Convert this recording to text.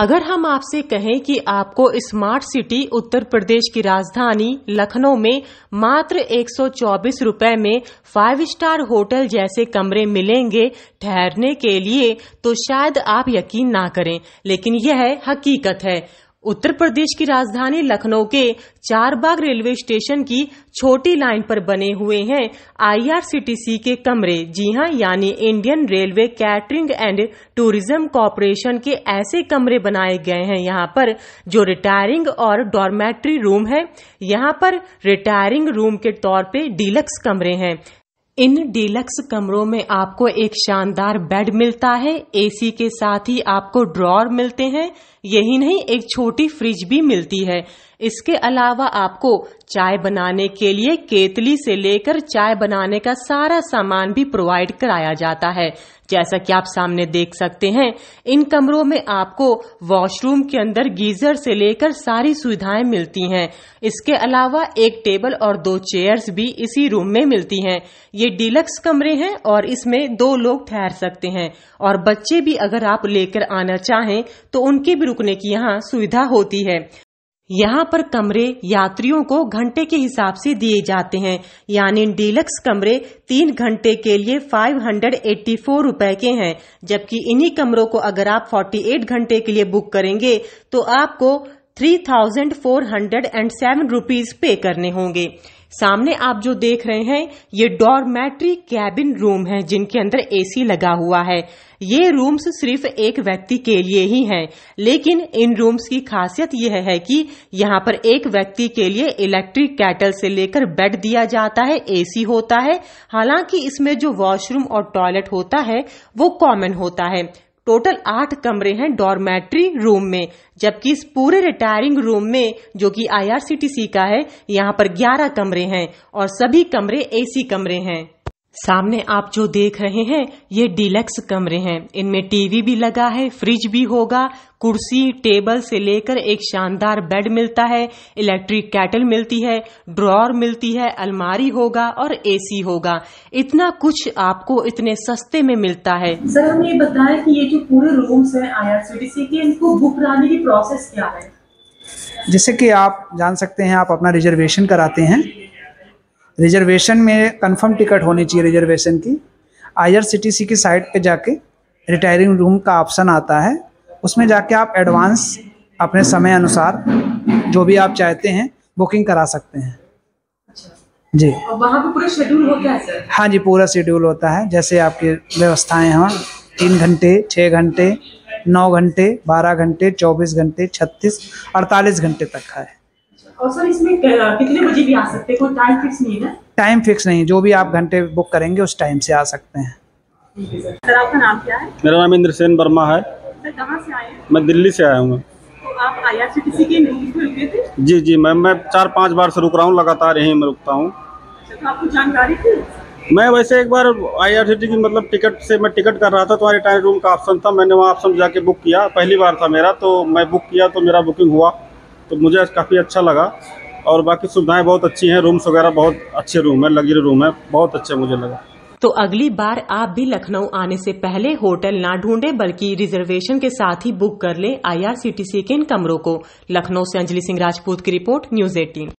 अगर हम आपसे कहें कि आपको स्मार्ट सिटी उत्तर प्रदेश की राजधानी लखनऊ में मात्र 124 रुपए में फाइव स्टार होटल जैसे कमरे मिलेंगे ठहरने के लिए तो शायद आप यकीन ना करें लेकिन यह हकीकत है उत्तर प्रदेश की राजधानी लखनऊ के चारबाग रेलवे स्टेशन की छोटी लाइन पर बने हुए हैं आईआरसीटीसी के कमरे जी हां यानी Indian Railway Catering and Tourism Corporation के ऐसे कमरे बनाए गए हैं यहां पर जो रिटायरिंग और डॉर्मेट्री रूम है यहां पर रिटायरिंग रूम के तौर पे डीलक्स कमरे हैं इन डीलक्स कमरों में आपको एक शानदार बेड मिलता है एसी के साथ ही आपको ड्रॉर मिलते हैं यही नहीं एक छोटी फ्रिज भी मिलती है इसके अलावा आपको चाय बनाने के लिए केतली से लेकर चाय बनाने का सारा सामान भी प्रोवाइड कराया जाता है जैसा कि आप सामने देख सकते हैं इन कमरों में आपको वॉशरूम के अंदर गीजर से लेकर सारी सुविधाएं मिलती हैं इसके अलावा एक टेबल और दो चेयर्स भी इसी रूम में मिलती हैं ये डिलक्स कमरे हैं और इसमें दो लोग ठहर सकते हैं और बच्चे भी अगर आप लेकर आना चाहें तो उनके भी रुकने की यहाँ सुविधा होती है यहाँ पर कमरे यात्रियों को घंटे के हिसाब से दिए जाते हैं यानी डीलक्स कमरे तीन घंटे के लिए 584 रुपए के हैं जबकि इन्हीं कमरों को अगर आप 48 घंटे के लिए बुक करेंगे तो आपको three thousand four hundred and seven पे करने होंगे सामने आप जो देख रहे हैं ये डॉर्मेट्री कैबिन रूम है जिनके अंदर एसी लगा हुआ है ये रूम्स सिर्फ एक व्यक्ति के लिए ही हैं लेकिन इन रूम्स की खासियत यह है कि यहाँ पर एक व्यक्ति के लिए इलेक्ट्रिक कैटल से लेकर बेड दिया जाता है एसी होता है हालांकि इसमें जो वॉशरूम और टॉयलेट होता है वो कॉमन होता है टोटल आठ कमरे हैं डॉर्मेट्री रूम में जबकि इस पूरे रिटायरिंग रूम में जो कि आईआरसीटीसी का है यहाँ पर ग्यारह कमरे हैं और सभी कमरे एसी कमरे हैं सामने आप जो देख रहे हैं ये डिलेक्स कमरे हैं इनमें टीवी भी लगा है फ्रिज भी होगा कुर्सी टेबल से लेकर एक शानदार बेड मिलता है इलेक्ट्रिक कैटल मिलती है ड्रॉर मिलती है अलमारी होगा और एसी होगा इतना कुछ आपको इतने सस्ते में मिलता है सर हमें ये बताएं कि ये जो पूरे रूम्स हैं आईआरसीटीसी के इनको बुक कराने की प्रोसेस क्या है जैसे कि आप जान सकते हैं आप अपना रिजर्वेशन कराते हैं रिजर्वेशन में कंफर्म टिकट होनी चाहिए रिजर्वेशन की आईआरसीटीसी की साइट पे जाके रिटायरिंग रूम का ऑप्शन आता है उसमें जाके आप एडवांस अपने समय अनुसार जो भी आप चाहते हैं बुकिंग करा सकते हैं अच्छा। जी वहाँ पे पूरा शेड्यूल होता है सर हाँ जी पूरा शेड्यूल होता है जैसे आपकी व्यवस्थाएं हों तीन घंटे छः घंटे नौ घंटे बारह घंटे चौबीस घंटे छत्तीस अड़तालीस घंटे तक का है और सर इसमें कितने बजे भी आ सकते हैं कोई टाइम फिक्स नहीं है टाइम फिक्स नहीं जो भी आप घंटे बुक करेंगे उस टाइम से आ सकते हैं सर आपका नाम क्या है मेरा नाम इंद्र सेन वर्मा है सर कहाँ से आए हैं मैं दिल्ली से आया हूँ तो आप के थे जी जी मैम मैं चार पाँच बार से रुक रहा हूँ लगातार यहीं मैं रुकता हूँ तो आपको जानकारी थी मैं वैसे एक बार आईआरसीटी की मतलब टिकट से मैं टिकट कर रहा था तुम्हारे टाइम रूम का ऑप्शन था मैंने वहाँ ऑप्शन जाके बुक किया पहली बार था मेरा तो मैं बुक किया तो मेरा बुकिंग हुआ तो मुझे काफ़ी अच्छा लगा और बाकी सुविधाएं बहुत अच्छी हैं रूम्स वगैरह बहुत अच्छे रूम है लग्जरी रूम है बहुत अच्छे मुझे लगा तो अगली बार आप भी लखनऊ आने से पहले होटल ना ढूंढें बल्कि रिजर्वेशन के साथ ही बुक कर लें आईआरसीटीसी के इन कमरों को लखनऊ से अंजलि सिंह राजपूत की रिपोर्ट न्यूज एटीन